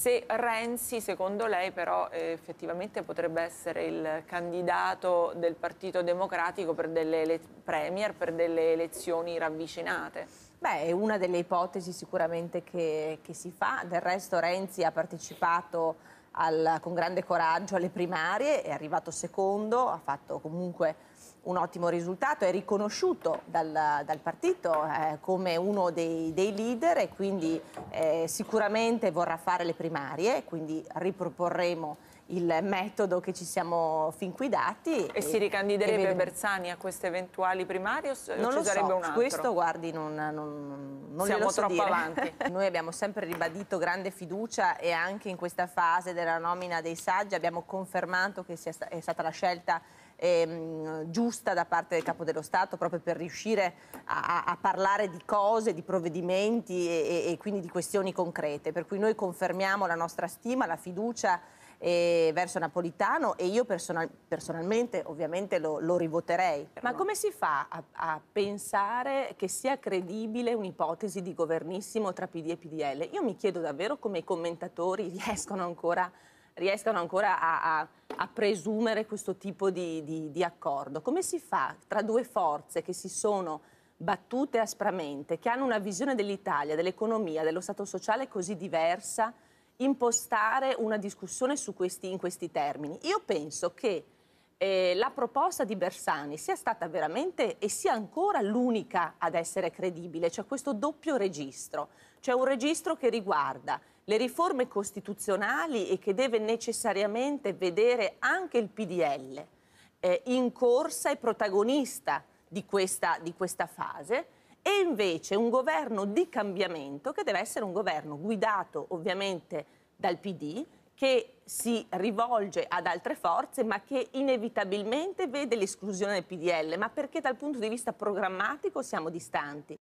se Renzi, secondo lei, però eh, effettivamente potrebbe essere il candidato del Partito Democratico per delle Premier, per delle elezioni ravvicinate. Beh, è una delle ipotesi sicuramente che, che si fa, del resto Renzi ha partecipato al, con grande coraggio alle primarie, è arrivato secondo, ha fatto comunque un ottimo risultato, è riconosciuto dal, dal partito eh, come uno dei, dei, leader e quindi eh, sicuramente vorrà fare le primarie, quindi riproporremo il metodo che ci siamo fin qui dati. E, e si ricandiderebbe e Bersani a queste eventuali primarie o non lo sarebbe so, un altro? Questo guardi non, non, non Siamo so troppo dire. avanti. Noi abbiamo sempre ribadito grande fiducia e anche in questa fase della nomina dei saggi abbiamo confermato che sia, è stata la scelta ehm, giusta da parte del Capo dello Stato proprio per riuscire a, a parlare di cose, di provvedimenti e, e quindi di questioni concrete. Per cui noi confermiamo la nostra stima, la fiducia eh, verso Napolitano e io personal, personalmente ovviamente lo, lo rivoterei. Ma come si fa a, a, pensare che sia credibile un'ipotesi di governissimo tra PD e PDL? Io mi chiedo davvero come i commentatori riescono ancora a riescano ancora a, a, a presumere questo tipo di, di, di accordo. Come si fa tra due forze che si sono battute aspramente, che hanno una visione dell'Italia, dell'economia, dello Stato sociale così diversa, impostare una discussione questi, in questi termini? Io penso che eh, la proposta di Bersani sia stata veramente e sia ancora l'unica ad essere credibile, cioè questo doppio registro, cioè un registro che riguarda le riforme costituzionali e che deve necessariamente vedere anche il PDL eh, in corsa e protagonista di questa, di questa fase e invece un governo di cambiamento che deve essere un governo guidato ovviamente dal PD che si rivolge ad altre forze ma che inevitabilmente vede l'esclusione del PDL, ma perché dal punto di vista programmatico siamo distanti.